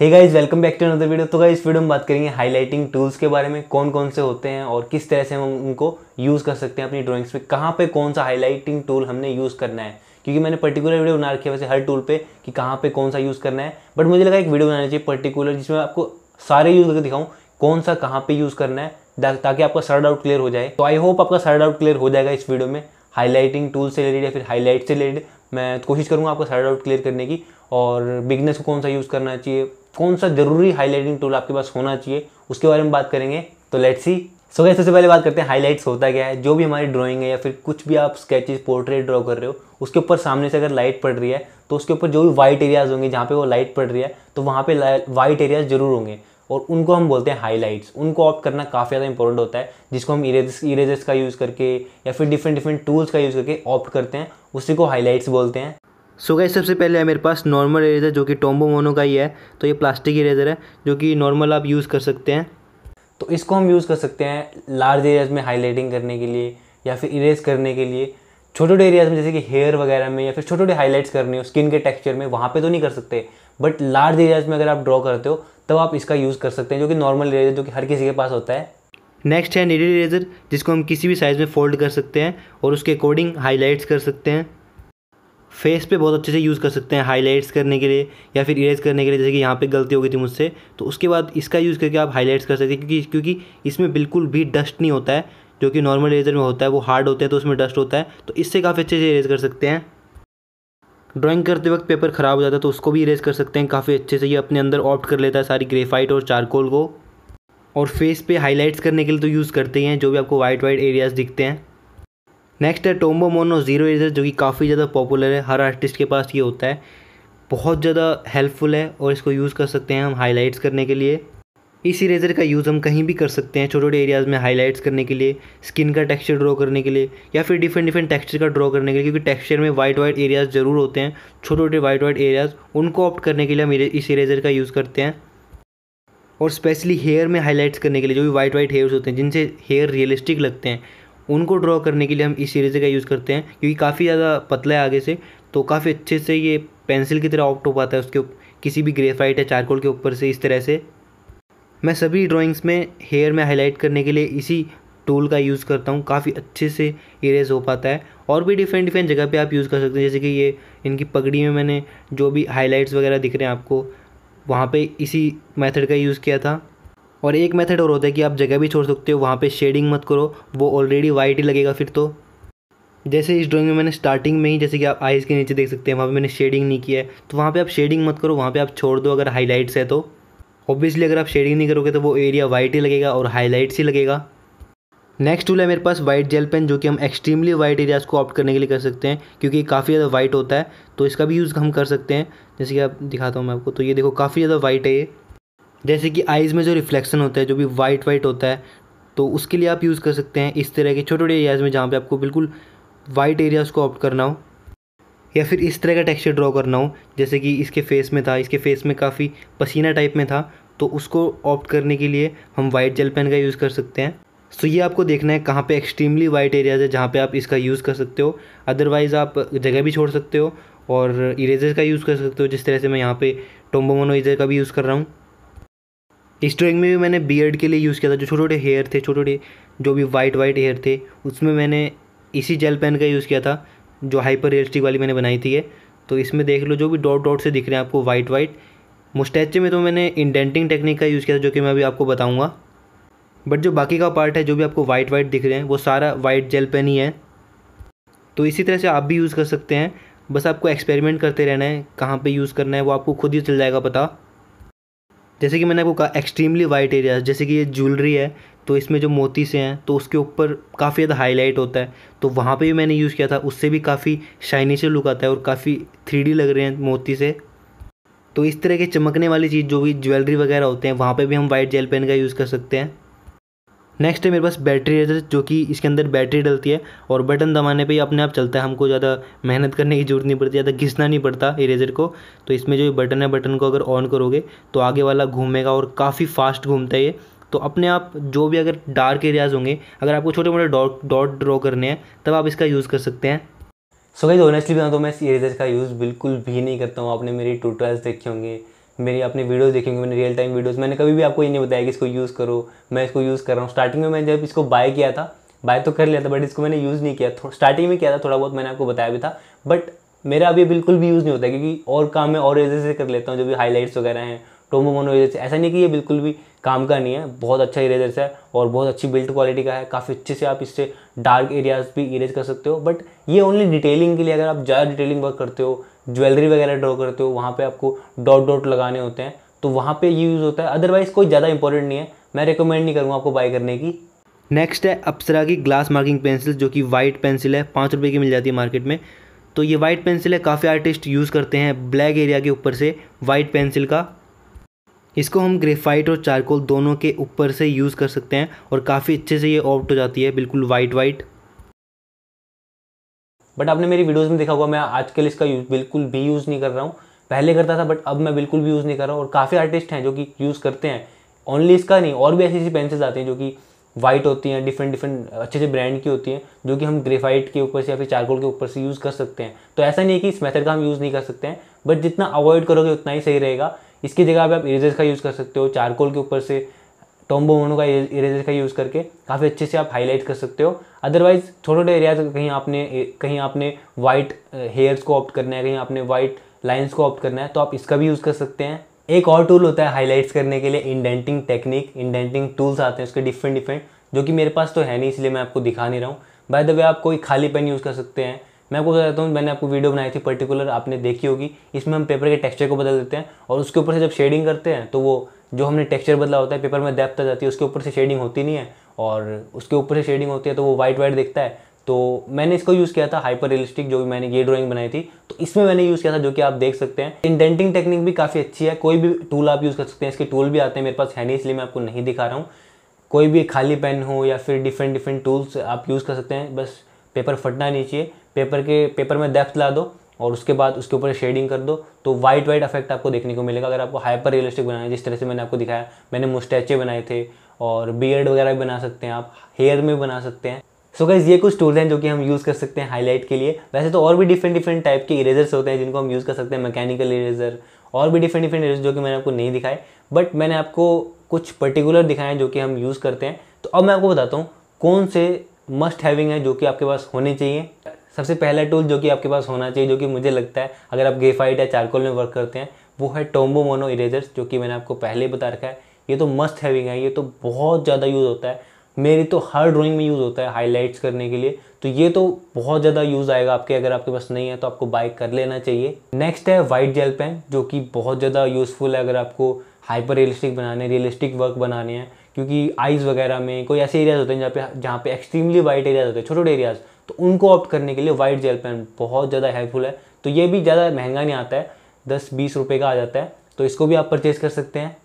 hey guys welcome back to another video तो guys video में बात करेंगे हाईलाइटिंग टूल्स के बारे में कौन कौन से होते हैं और किस तरह से हम उनको यूज़ कर सकते हैं अपनी ड्राइंग्स में कहाँ पे कौन सा हाईलाइटिंग टूल हमने यूज़ करना है क्योंकि मैंने पर्टिकुलर वीडियो बना रखी है वैसे हर टूल पे कि कहाँ पे कौन सा यूज़ करना है बट मुझे लगा एक वीडियो बनाना चाहिए पर्टिकुलर जिसमें आपको सारे यूज़ करके दिखाऊँ कौन सा कहाँ पर यूज़ करना है ताकि आपका सर्ड आउट क्लियर हो जाए तो आई होप आपका सर्ड आउट क्लियर हो जाएगा इस वीडियो में हाईलाइटिंग टूल से रिलेटेड या फिर हाईलाइट से रिलेटेड मैं कोशिश करूँगा आपका सर्ड आउट क्लियर करने की और बिगनेस को कौन सा यूज़ करना चाहिए कौन सा जरूरी हाईलाइटिंग टूल आपके पास होना चाहिए उसके बारे में बात करेंगे तो लेट्स सी सो गए सबसे पहले बात करते हैं हाईलाइट्स होता क्या है जो भी हमारी ड्राइंग है या फिर कुछ भी आप स्केचेस पोर्ट्रेट ड्रॉ कर रहे हो उसके ऊपर सामने से अगर लाइट पड़ रही है तो उसके ऊपर जो भी वाइट एरियाज होंगे जहाँ पे वो लाइट पड़ रही है तो वहाँ पे वाइट एरियाज जरूर होंगे और उनको हम बोलते हैं हाईलाइट्स उनको ऑप्ट करना काफ़ी ज़्यादा इंपॉर्टेंट होता है जिसको हम इरेजर्स इरेजर्स का यूज़ करके या फिर डिफरेंट डिफरेंट टूल्स का यूज़ करके ऑप्ट करते हैं उसी को हाईलाइट्स बोलते हैं सो so गई सबसे पहले है मेरे पास नॉर्मल इरेज़र जो कि टोम्बो मोनो का ही है तो ये प्लास्टिक इरेज़र है जो कि नॉर्मल आप यूज़ कर सकते हैं तो इसको हम यूज़ कर सकते हैं लार्ज एरियाज़ में हाईलाइटिंग करने के लिए या फिर इरेज करने के लिए छोटे छोटे एरियाज़ में जैसे कि हेयर वगैरह में या फिर छोटे छोटे हाईलाइट्स करने हो स्किन के टेक्स्चर में वहाँ पर तो नहीं कर सकते बट लार्ज एरियाज़ में अगर आप ड्रॉ करते हो तब तो आप इसका यूज़ कर सकते हैं जो कि नॉर्मल इरेजर जो कि हर किसी के पास होता है नेक्स्ट है नीडल इरेजर जिसको हम किसी भी साइज़ में फोल्ड कर सकते हैं और उसके अकॉर्डिंग हाईलाइट्स कर सकते हैं फेस पे बहुत अच्छे से यूज़ कर सकते हैं हाईलाइट्स करने के लिए या फिर इरेज करने के लिए जैसे कि यहाँ पे गलती हो गई थी मुझसे तो उसके बाद इसका यूज़ करके आप हाईलाइट्स कर सकते हैं क्योंकि क्योंकि इसमें बिल्कुल भी डस्ट नहीं होता है जो कि नॉर्मल इरेजर में होता है वो हार्ड होते हैं तो उसमें डस्ट होता है तो इससे काफ़ी अच्छे से इरेज कर सकते हैं ड्राइंग करते वक्त पेपर ख़राब हो जाता है तो उसको भी इरेज कर सकते हैं काफ़ी अच्छे से ये अपने अंदर ऑप्ट कर लेता है सारी ग्रेफाइट और चारकोल को और फेस पे हाईलाइट्स करने के लिए तो यूज़ करते ही हैं जो भी आपको वाइट वाइट एरियाज़ दिखते हैं नेक्स्ट है टोम्बो मोनो ज़ीरो इरेजर जो कि काफ़ी ज़्यादा पॉपुलर है हर आर्टिस्ट के पास ये होता है बहुत ज़्यादा हेल्पफुल है और इसको यूज़ कर सकते हैं हम हाईलाइट्स करने के लिए इस इरेजर का यूज़ हम कहीं भी कर सकते हैं छोटे छोटे एरियाज़ में हाईलाइट्स करने के लिए स्किन का टेक्सचर ड्रॉ करने के लिए या फिर डिफरेंट डिफरेंट टेक्सचर का ड्रॉ करने के लिए क्योंकि टेक्सचर में वाइट वाइट एरियाज़ ज़रूर होते हैं छोटे छोटे वाइट वाइट एरियाज़ उनको ऑप्ट करने के लिए हम इस इरेजर का यूज़ करते हैं और स्पेशली हेयर में हाईलाइट्स करने के लिए जो भी वाइट वाइट हेयर्स होते हैं जिनसे हेयर रियलिस्टिक लगते हैं उनको ड्रॉ करने के लिए हम इस इरेजर का यूज़ करते हैं क्योंकि काफ़ी ज़्यादा पतला है आगे से तो काफ़ी अच्छे से ये पेंसिल की तरह ऑप्ट हो पाता है उसके किसी भी ग्रेफाइट या चारकोल के ऊपर से इस तरह से मैं सभी ड्राइंग्स में हेयर में हाईलाइट करने के लिए इसी टूल का यूज़ करता हूँ काफ़ी अच्छे से इरेज हो पाता है और भी डिफरेंट डिफरेंट जगह पे आप यूज़ कर सकते हैं जैसे कि ये इनकी पगड़ी में मैंने जो भी हाईलाइट्स वगैरह दिख रहे हैं आपको वहाँ पे इसी मेथड का यूज़ किया था और एक मेथड और होता है कि आप जगह भी छोड़ सकते हो वहाँ पे शेडिंग मत करो वो ऑलरेडी वाइट ही लगेगा फिर तो जैसे इस ड्राइंग में मैंने स्टार्टिंग में ही जैसे कि आप आइज़ के नीचे देख सकते हैं वहाँ पे मैंने शेडिंग नहीं किया है तो वहाँ पे आप शेडिंग मत करो वहाँ पे आप छोड़ दो अगर हाईलाइट्स है तो ऑब्वियसली अगर आप शेडिंग नहीं करोगे तो वो एरिया वाइट ही लगेगा और हाईलाइट्स ही लगेगा नेक्स्ट टूल है मेरे पास वाइट जेल पेन जो कि हम एक्सट्रीमली वाइट एरियाज़ को ऑप्ट करने के लिए कर सकते हैं क्योंकि काफ़ी ज़्यादा वाइट होता है तो इसका भी यूज़ हम कर सकते हैं जैसे कि आप दिखाता हूँ मैं आपको तो ये देखो काफ़ी ज़्यादा वाइट है ये जैसे कि आइज़ में जो रिफ्लेक्शन होता है जो भी वाइट वाइट होता है तो उसके लिए आप यूज़ कर सकते हैं इस तरह के छोटे छोटे एरियाज़ में जहाँ पे आपको बिल्कुल वाइट एरियाज़ को ऑप्ट करना हो या फिर इस तरह का टेक्सचर ड्रॉ करना हो जैसे कि इसके फेस में था इसके फेस में काफ़ी पसीना टाइप में था तो उसको ऑप्ट करने के लिए हम वाइट जेल पेन का यूज़ कर सकते हैं सो ये आपको देखना है कहाँ पर एक्सट्रीमली वाइट एरियाज़ है जहाँ पर आप इसका यूज़ कर सकते हो अदरवाइज़ आप जगह भी छोड़ सकते हो और इरेजर का यूज़ कर सकते हो जिस तरह से मैं यहाँ पर टोम्बोमोनो इरेजर का भी यूज़ कर रहा हूँ इस ड्राइंग में भी मैंने बियर्ड के लिए यूज़ किया था जो छोटे छोटे हेयर थे छोटे छोटे जो भी वाइट वाइट हेयर थे उसमें मैंने इसी जेल पेन का यूज़ किया था जो हाइपर हेयर स्टिक वाली मैंने बनाई थी ये तो इसमें देख लो जो भी डॉट डॉट से दिख रहे हैं आपको वाइट वाइट मुस्टैचे में तो मैंने इंडेंटिंग टेक्निक का यूज़ किया था जो कि मैं अभी आपको बताऊँगा बट जो बाकी का पार्ट है जो भी आपको वाइट वाइट दिख रहे हैं वो सारा वाइट जेल पेन ही है तो इसी तरह से आप भी यूज़ कर सकते हैं बस आपको एक्सपेरिमेंट करते रहना है कहाँ पे यूज़ करना है वो आपको खुद ही चल जाएगा पता जैसे कि मैंने आपको कहा एक्सट्रीमली वाइट एरिया जैसे कि ये ज्वेलरी है तो इसमें जो मोती से हैं तो उसके ऊपर काफ़ी ज़्यादा हाईलाइट होता है तो वहाँ पे भी मैंने यूज़ किया था उससे भी काफ़ी शाइनी से लुक आता है और काफ़ी थ्री लग रहे हैं मोती से तो इस तरह के चमकने वाली चीज़ जो भी ज्वेलरी वगैरह होते हैं वहाँ पे भी हम वाइट जेल पेन का यूज़ कर सकते हैं नेक्स्ट है मेरे पास बैटरी है जो कि इसके अंदर बैटरी डलती है और बटन दबाने पे ही अपने आप चलता है हमको ज़्यादा मेहनत करने की जरूरत नहीं पड़ती ज़्यादा घिसना नहीं पड़ता इरेजर को तो इसमें जो बटन है बटन को अगर ऑन करोगे तो आगे वाला घूमेगा और काफ़ी फास्ट घूमता है ये तो अपने आप जो भी अगर डार्क एरियाज़ होंगे अगर आपको छोटे मोटे डॉट डॉट ड्रॉ करने हैं तब आप इसका यूज़ कर सकते हैं सो गाइस ऑनेस्टली बताऊँ तो मैं इस इरेजर का यूज़ बिल्कुल भी नहीं करता हूँ आपने मेरी ट्यूटोरियल्स देखे होंगे मेरी आपने वीडियोस देखी होंगी मैंने रियल टाइम वीडियोस मैंने कभी भी आपको ये नहीं बताया कि इसको यूज़ करो मैं इसको यूज़ कर रहा हूँ स्टार्टिंग में मैं जब इसको बाय किया था बाय तो कर लिया था बट इसको मैंने यूज़ नहीं किया स्टार्टिंग में किया था थोड़ा बहुत मैंने आपको बताया भी था बट मेरा अभी बिल्कुल भी यूज़ नहीं होता है क्योंकि और काम मैं और एजेस से कर लेता हूँ जो भी हाईलाइट्स वगैरह हैं टोमो मोनो एजेस ऐसा नहीं कि ये बिल्कुल भी काम का नहीं है बहुत अच्छा इरेजर है और बहुत अच्छी बिल्ड क्वालिटी का है काफ़ी अच्छे से आप इससे डार्क एरियाज भी इरेज कर सकते हो बट ये ओनली डिटेलिंग के लिए अगर आप ज़्यादा डिटेलिंग वर्क करते हो ज्वेलरी वगैरह ड्रॉ करते हो वहाँ पे आपको डॉट डॉट लगाने होते हैं तो वहाँ पे यूज़ होता है अदरवाइज़ कोई ज़्यादा इंपॉर्टेंट नहीं है मैं रिकमेंड नहीं करूँगा आपको बाई करने की नेक्स्ट है अप्सरा की ग्लास मार्किंग पेंसिल जो कि वाइट पेंसिल है पाँच रुपये की मिल जाती है मार्केट में तो ये वाइट पेंसिल है काफ़ी आर्टिस्ट यूज़ करते हैं ब्लैक एरिया के ऊपर से वाइट पेंसिल का इसको हम ग्रेफाइट और चारकोल दोनों के ऊपर से यूज़ कर सकते हैं और काफ़ी अच्छे से ये ऑप्ट हो जाती है बिल्कुल वाइट वाइट बट आपने मेरी वीडियोज़ में देखा होगा मैं आजकल इसका यूज बिल्कुल भी यूज़ नहीं कर रहा हूँ पहले करता था बट अब मैं बिल्कुल भी यूज़ नहीं कर रहा हूँ और काफ़ी आर्टिस्ट हैं जो कि यूज़ करते हैं ओनली इसका नहीं और भी ऐसी ऐसी पेंसिल्स आती हैं जो कि वाइट होती हैं डिफरेंट डिफरेंट अच्छे अच्छे ब्रांड की होती हैं जो कि हम ग्रेफाइट के ऊपर से या फिर चारकोल के ऊपर से यूज़ कर सकते हैं तो ऐसा नहीं है कि इस मेथड का हम यूज़ नहीं कर सकते हैं बट जितना अवॉइड करोगे उतना ही सही रहेगा इसकी जगह पर आप इरेजर्स का यूज़ कर सकते हो चारकोल के ऊपर से टोम्बो मोनो का इरेजर e- का यूज़ करके काफ़ी अच्छे से आप हाईलाइट कर सकते हो अदरवाइज़ छोटे छोटे एरियाज कहीं आपने कहीं आपने वाइट हेयर्स को ऑप्ट करना है कहीं आपने वाइट लाइन्स को ऑप्ट करना है तो आप इसका भी यूज़ कर सकते हैं एक और टूल होता है हाईलाइट्स करने के लिए इंडेंटिंग टेक्निक इंडेंटिंग टूल्स आते हैं उसके डिफरेंट डिफरेंट जो कि मेरे पास तो है नहीं इसलिए मैं आपको दिखा नहीं रहा हूँ बाय द वे आप कोई खाली पेन यूज़ कर सकते हैं मैं आपको बताता हूँ मैंने आपको वीडियो बनाई थी पर्टिकुलर आपने देखी होगी इसमें हम पेपर के टेक्सचर को बदल देते हैं और उसके ऊपर से जब शेडिंग करते हैं तो वो जो हमने टेक्सचर बदला होता है पेपर में डेप्थ आ जाती है उसके ऊपर से शेडिंग होती नहीं है और उसके ऊपर से शेडिंग होती है तो वो वाइट वाइट दिखता है तो मैंने इसको यूज़ किया था हाइपर रियलिस्टिक जो भी मैंने ये ड्राइंग बनाई थी तो इसमें मैंने यूज़ किया था जो कि आप देख सकते हैं इंडेंटिंग टेक्निक भी काफ़ी अच्छी है कोई भी टूल आप यूज़ कर सकते हैं इसके टूल भी आते हैं मेरे पास है नहीं इसलिए मैं आपको नहीं दिखा रहा हूँ कोई भी खाली पेन हो या फिर डिफरेंट डिफरेंट टूल्स आप यूज़ कर सकते हैं बस पेपर फटना नहीं चाहिए पेपर के पेपर में डेप्थ ला दो और उसके बाद उसके ऊपर शेडिंग कर दो तो वाइट वाइट इफेक्ट आपको देखने को मिलेगा अगर आपको हाइपर रियलिस्टिक बनाना है जिस तरह से मैंने आपको दिखाया मैंने मुस्टैचे बनाए थे और बियर्ड वगैरह भी बना सकते हैं आप हेयर में बना सकते हैं सो so गाइज ये कुछ टूल्स हैं जो कि हम यूज़ कर सकते हैं हाईलाइट के लिए वैसे तो और भी डिफरेंट डिफरेंट टाइप के इरेजर्स होते हैं जिनको हम यूज़ कर सकते हैं मैकेनिकल इरेजर और भी डिफरेंट डिफरेंट इरेजर जो कि मैंने आपको नहीं दिखाए बट मैंने आपको कुछ पर्टिकुलर दिखाए हैं जो कि हम यूज़ करते हैं तो अब मैं आपको बताता हूँ कौन से मस्ट हैविंग है जो कि आपके पास होने चाहिए सबसे पहला टूल जो कि आपके पास होना चाहिए जो कि मुझे लगता है अगर आप ग्रेफाइट या चारकोल में वर्क करते हैं वो है टोम्बो मोनो इरेजर्स जो कि मैंने आपको पहले बता रखा है ये तो मस्ट हैविंग है ये तो बहुत ज़्यादा यूज़ होता है मेरी तो हर ड्राइंग में यूज़ होता है हाईलाइट्स करने के लिए तो ये तो बहुत ज़्यादा यूज़ आएगा आपके अगर आपके पास नहीं है तो आपको बाय कर लेना चाहिए नेक्स्ट है वाइट जेल पेन जो कि बहुत ज़्यादा यूज़फुल है अगर आपको हाइपर रियलिस्टिक बनाने रियलिस्टिक वर्क बनाने हैं क्योंकि आइज़ वगैरह में कोई ऐसे एरियाज होते हैं जहाँ पे जहाँ पे एक्सट्रीमली वाइट एरियाज होते हैं छोटे छोटे एरियाज तो उनको ऑप्ट करने के लिए वाइट जेल पेन बहुत ज़्यादा हेल्पफुल है तो ये भी ज़्यादा महंगा नहीं आता है दस बीस रुपये का आ जाता है तो इसको भी आप परचेज़ कर सकते हैं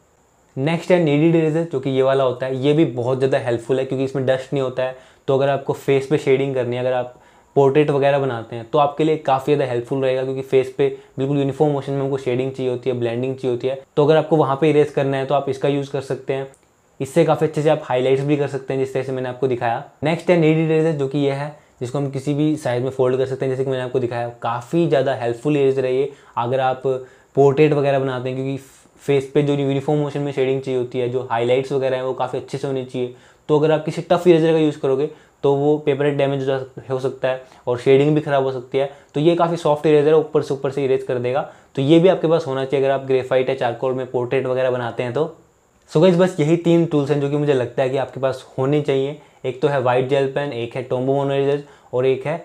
नेक्स्ट है नीडी इरेजर जो कि ये वाला होता है ये भी बहुत ज़्यादा हेल्पफुल है क्योंकि इसमें डस्ट नहीं होता है तो अगर आपको फेस पे शेडिंग करनी है अगर आप पोर्ट्रेट वगैरह बनाते हैं तो आपके लिए काफ़ी ज़्यादा हेल्पफुल रहेगा क्योंकि फेस पे बिल्कुल यूनिफॉर्म मोशन में हमको शेडिंग चाहिए होती है ब्लेंडिंग चाहिए होती है तो अगर आपको वहाँ पर इरेज करना है तो आप इसका यूज़ कर सकते हैं इससे काफ़ी अच्छे से आप हाईलाइट्स भी कर सकते हैं जिस तरह से मैंने आपको दिखाया नेक्स्ट है नीडी इरेजर जो कि यह है जिसको हम किसी भी साइज़ में फोल्ड कर सकते हैं जैसे कि मैंने आपको दिखाया काफ़ी ज़्यादा हेल्पफुल एज रही है अगर आप पोर्ट्रेट वगैरह बनाते हैं क्योंकि फेस पे जो यूनिफॉर्म मोशन में शेडिंग चाहिए होती है जो हाईलाइट्स वगैरह हैं वो काफ़ी अच्छे से होनी चाहिए तो अगर आप किसी टफ इरेजर का यूज़ करोगे तो वो पेपर डैमेज हो सकता है और शेडिंग भी ख़राब हो सकती है तो ये काफ़ी सॉफ्ट इरेजर है ऊपर से ऊपर से इरेज कर देगा तो ये भी आपके पास होना चाहिए अगर आप ग्रेफाइट या चारकोल में पोर्ट्रेट वगैरह बनाते हैं तो सो गाइज बस यही तीन टूल्स हैं जो कि मुझे लगता है कि आपके पास होने चाहिए एक तो है वाइट जेल पेन एक है टोम्बो मोनोरेजर और एक है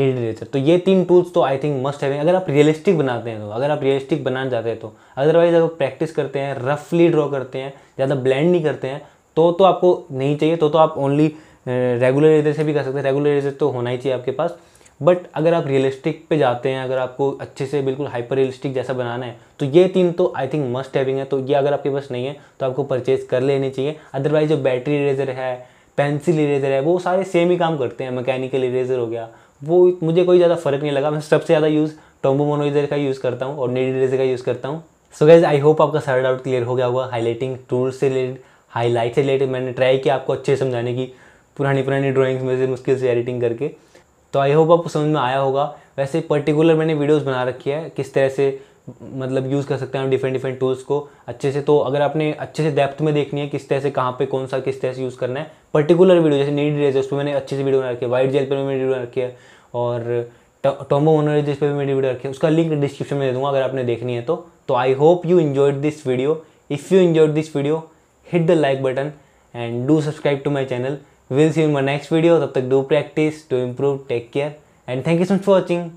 नील रेजर तो ये तीन टूल्स तो आई थिंक मस्ट है अगर आप रियलिस्टिक बनाते हैं तो अगर आप रियलिस्टिक बनाना चाहते हैं तो अदरवाइज अगर प्रैक्टिस करते हैं रफली ड्रॉ करते हैं ज़्यादा ब्लैंड नहीं करते हैं तो तो आपको नहीं चाहिए तो तो आप ओनली रेगुलर रेजर से भी कर सकते हैं रेगुलर रेजर तो होना ही चाहिए आपके पास बट अगर आप रियलिस्टिक पे जाते हैं अगर आपको अच्छे से बिल्कुल हाइपर रियलिस्टिक जैसा बनाना है तो ये तीन तो आई थिंक मस्ट हैविंग है तो ये अगर आपके पास नहीं है तो आपको परचेज़ कर लेनी चाहिए अदरवाइज जो बैटरी इरेजर है पेंसिल इरेजर है वो सारे सेम ही काम करते हैं मैकेनिकल इरेजर हो गया वो मुझे कोई ज़्यादा फ़र्क नहीं लगा मैं सबसे ज़्यादा यूज़ टोम्बो मोनोइजर का यूज़ करता हूँ और नेड इरेजर का यूज़ करता हूँ सो गैज़ आई होप आपका सारा डाउट क्लियर हो गया होगा हाईलाइटिंग टूल से रिलेटेड हाईलाइट से रिलेटेड मैंने ट्राई किया आपको अच्छे समझाने की पुरानी पुरानी ड्राइंग्स में से मुश्किल से एडिटिंग करके तो आई होप आपको समझ में आया होगा वैसे पर्टिकुलर मैंने वीडियोस बना रखी है किस तरह से मतलब यूज़ कर सकते हैं हम डिफरेंट डिफरेंट टूल्स को अच्छे से तो अगर आपने अच्छे से डेप्थ में देखनी है किस तरह से कहाँ पे कौन सा किस तरह से यूज़ करना है पर्टिकुलर वीडियो जैसे नीड उस पर मैंने अच्छे से वीडियो बना रखी है वाइट जेल पर मैंने वीडियो बना रखी है और टोमो ओनर जिस पर भी मैंने वीडियो रखी है उसका लिंक डिस्क्रिप्शन में दे दूँगा अगर आपने देखनी है तो I hope you enjoyed this video if you enjoyed this video hit the like button and do subscribe to my channel will see in my next video तब तक do practice to improve take care and thank you so much for watching